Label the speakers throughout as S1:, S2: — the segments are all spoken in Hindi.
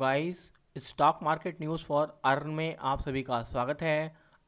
S1: guys stock market news for earn में आप सभी का स्वागत है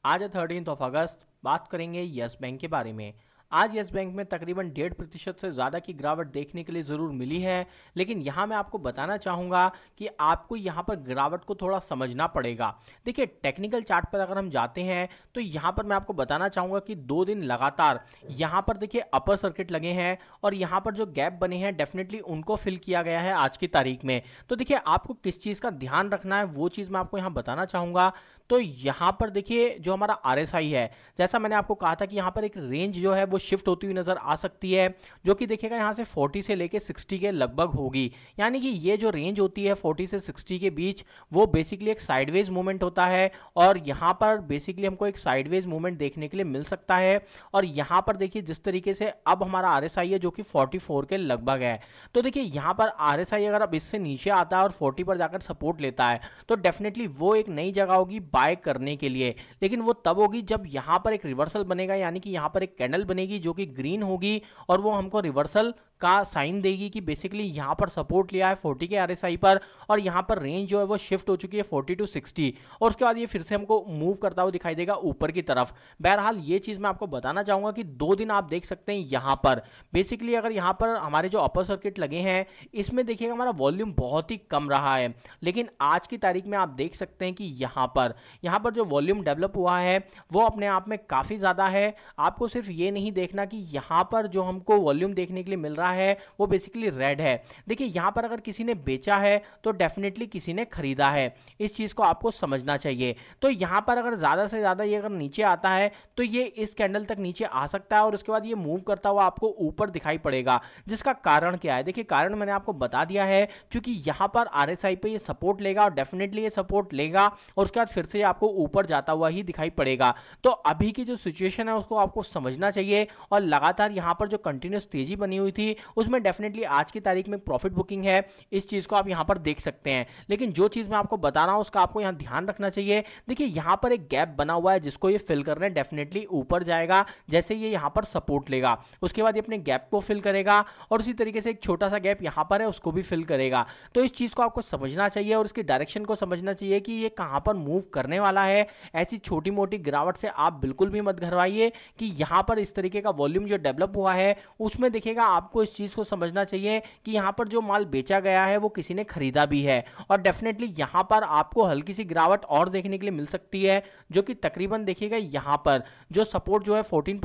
S1: आज है थर्टीन ऑफ अगस्त बात करेंगे यस बैंक के बारे में आज येस बैंक में तकरीबन डेढ़ प्रतिशत से ज़्यादा की गिरावट देखने के लिए ज़रूर मिली है लेकिन यहाँ मैं आपको बताना चाहूँगा कि आपको यहाँ पर गिरावट को थोड़ा समझना पड़ेगा देखिए टेक्निकल चार्ट पर अगर हम जाते हैं तो यहाँ पर मैं आपको बताना चाहूँगा कि दो दिन लगातार यहाँ पर देखिए अपर सर्किट लगे हैं और यहाँ पर जो गैप बने हैं डेफिनेटली उनको फिल किया गया है आज की तारीख में तो देखिए आपको किस चीज़ का ध्यान रखना है वो चीज़ मैं आपको यहाँ बताना चाहूँगा तो यहाँ पर देखिए जो हमारा आर है जैसा मैंने आपको कहा था कि यहाँ पर एक रेंज जो है वो शिफ्ट होती हुई नज़र आ सकती है जो कि देखिएगा यहाँ से 40 से लेके 60 के लगभग होगी यानी कि ये जो रेंज होती है 40 से 60 के बीच वो बेसिकली एक साइडवेज मूवमेंट होता है और यहाँ पर बेसिकली हमको एक साइडवेज मूवमेंट देखने के लिए मिल सकता है और यहाँ पर देखिए जिस तरीके से अब हमारा आर है जो कि फोर्टी के लगभग है तो देखिए यहाँ पर आर अगर अब इससे नीचे आता है और फोर्टी पर जाकर सपोर्ट लेता है तो डेफिनेटली वो एक नई जगह होगी बाय करने के लिए लेकिन वो तब होगी जब यहाँ पर एक रिवर्सल बनेगा यानी कि यहाँ पर एक कैंडल बनेगी देगी जो कि ग्रीन होगी और वो हमको रिवर्सल का साइन देगी कि बेसिकली यहाँ पर सपोर्ट लिया है 40 के आरएसआई पर और यहाँ पर रेंज जो है वो शिफ्ट हो चुकी है 40 टू 60 और उसके बाद ये फिर से हमको मूव करता हुआ दिखाई देगा ऊपर की तरफ बहरहाल ये चीज़ मैं आपको बताना चाहूँगा कि दो दिन आप देख सकते हैं यहाँ पर बेसिकली अगर यहाँ पर हमारे जो अपर सर्किट लगे हैं इसमें देखिएगा हमारा वॉल्यूम बहुत ही कम रहा है लेकिन आज की तारीख में आप देख सकते हैं कि यहाँ पर यहाँ पर जो वॉल्यूम डेवलप हुआ है वो अपने आप में काफ़ी ज़्यादा है आपको सिर्फ ये नहीं देखना कि यहाँ पर जो हमको वॉल्यूम देखने के लिए मिल रहा है वो बेसिकली रेड है देखिए यहाँ पर अगर किसी ने बेचा है तो डेफिनेटली किसी ने खरीदा है इस चीज़ को आपको समझना चाहिए तो यहाँ पर अगर ज़्यादा से ज़्यादा ये अगर नीचे आता है तो ये इस कैंडल तक नीचे आ सकता है और उसके बाद ये मूव करता हुआ आपको ऊपर दिखाई पड़ेगा जिसका कारण क्या है देखिए कारण मैंने आपको बता दिया है क्योंकि यहाँ पर आर एस पे ये सपोर्ट लेगा और डेफिनेटली ये सपोर्ट लेगा और उसके बाद फिर से आपको ऊपर जाता हुआ ही दिखाई पड़ेगा तो अभी की जो सिचुएशन है उसको आपको समझना चाहिए और लगातार यहाँ पर जो कंटिन्यूस तेजी बनी हुई थी उसमें डेफिनेटली आज की तारीख में प्रॉफिट बुकिंग है इस चीज़ को आप यहाँ पर देख सकते हैं लेकिन जो चीज़ मैं आपको बता रहा हूँ उसका आपको यहाँ ध्यान रखना चाहिए देखिए यहाँ पर एक गैप बना हुआ है जिसको ये फिल करना डेफिनेटली ऊपर जाएगा जैसे ये यहाँ पर सपोर्ट लेगा उसके बाद ये अपने गैप को फिल करेगा और उसी तरीके से एक छोटा सा गैप यहाँ पर है उसको भी फिल करेगा तो इस चीज़ को आपको समझना चाहिए और इसकी डायरेक्शन को समझना चाहिए कि ये कहाँ पर मूव करने वाला है ऐसी छोटी मोटी गिरावट से आप बिल्कुल भी मत घरवाइए कि यहाँ पर इस तरीके देखिएगा वॉल्यूम जो डेवलप हुआ है उसमें देखिएगा आपको इस चीज़ को समझना चाहिए कि यहां पर जो माल बेचा गया है वो किसी ने खरीदा भी है और डेफिनेटली यहां पर आपको हल्की सी गिरावट और देखने के लिए मिल सकती है जो कि तकरीबन देखिएगा यहां पर जो सपोर्ट जो है फोर्टीन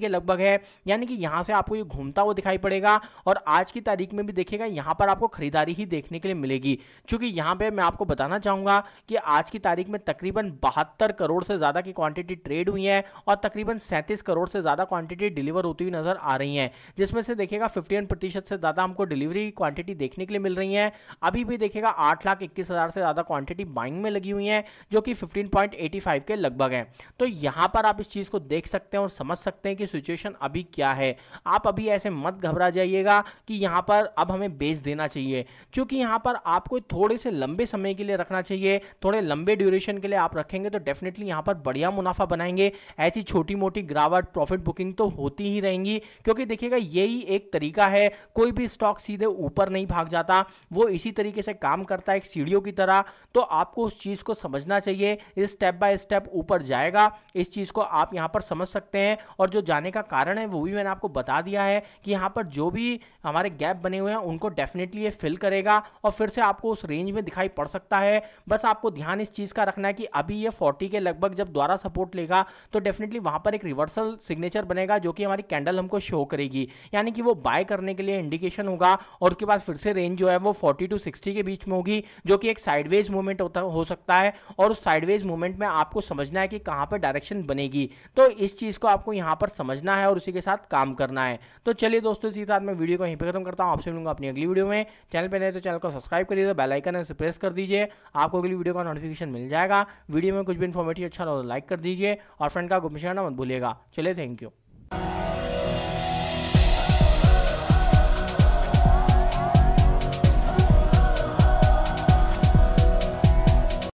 S1: के लगभग है यानी कि यहां से आपको ये घूमता हुआ दिखाई पड़ेगा और आज की तारीख में भी देखिएगा यहां पर आपको खरीदारी ही देखने के लिए मिलेगी क्योंकि यहां पर मैं आपको बताना चाहूंगा कि आज की तारीख में तकरीबन बहत्तर करोड़ से ज़्यादा की क्वांटिटी ट्रेड हुई है और तकरीबन सैंतीस करोड़ से ज़्यादा क्वांटिटी क्वांटिटी डिलीवर होती हुई नजर आ रही हैं जिसमें से देखिएगा वन प्रतिशत से ज़्यादा हमको डिलीवरी क्वांटिटी देखने के लिए मिल रही है अभी भी देखिएगा आठ लाख इक्कीस हज़ार से ज़्यादा क्वांटिटी बाइंग में लगी हुई है जो कि फिफ्टीन पॉइंट एटी फाइव के लगभग है तो यहाँ पर आप इस चीज़ को देख सकते हैं और समझ सकते हैं कि सिचुएशन अभी क्या है आप अभी ऐसे मत घबरा जाइएगा कि यहां पर अब हमें बेच देना चाहिए क्योंकि यहाँ पर आपको थोड़े से लंबे समय के लिए रखना चाहिए थोड़े लंबे ड्यूरेशन के लिए आप रखेंगे तो डेफिनेटली यहां पर बढ़िया मुनाफा बनाएंगे ऐसी छोटी मोटी गिरावट प्रॉफिट बुकिंग तो होती ही रहेंगी क्योंकि देखिएगा यही एक तरीका है कोई भी स्टॉक सीधे ऊपर नहीं भाग जाता वो इसी तरीके से काम करता है एक सीढ़ियों की तरह तो आपको उस चीज़ को समझना चाहिए स्टेप बाय स्टेप ऊपर जाएगा इस चीज़ को आप यहाँ पर समझ सकते हैं और जो जाने का कारण है वो भी मैंने आपको बता दिया है कि यहाँ पर जो भी हमारे गैप बने हुए हैं उनको डेफिनेटली ये फिल करेगा और फिर से आपको उस रेंज में दिखाई पड़ सकता है बस आपको ध्यान इस चीज़ का रखना है कि अभी ये फोर्टी के लगभग जब द्वारा सपोर्ट लेगा तो डेफिनेटली वहाँ पर एक रिवर्सल सिग्नेचर बनेगा करेगा जो कि हमारी कैंडल हमको शो करेगी यानी कि वो बाय करने के लिए इंडिकेशन होगा और उसके बाद फिर से रेंज जो है वो फोर्टी टू सिक्सटी के बीच में होगी जो कि एक साइडवेज मूवमेंट होता हो सकता है और उस साइडवेज मूवमेंट में आपको समझना है कि कहाँ पर डायरेक्शन बनेगी तो इस चीज़ को आपको यहाँ पर समझना है और उसी के साथ काम करना है तो चलिए दोस्तों इसी साथ मैं वीडियो को यहीं पर खत्म करता हूँ आपसे मिलूंगा अपनी अगली वीडियो में चैनल पर नहीं तो चैनल को सब्सक्राइब करिए बेलाइकन से प्रेस कर दीजिए आपको अगली वीडियो का नोटिफिकेशन मिल जाएगा वीडियो में कुछ भी इन्फॉर्मेटिव अच्छा लगा तो लाइक कर दीजिए और फ्रेंड का गुप्त मत भूलिएगा चलिए थैंक यू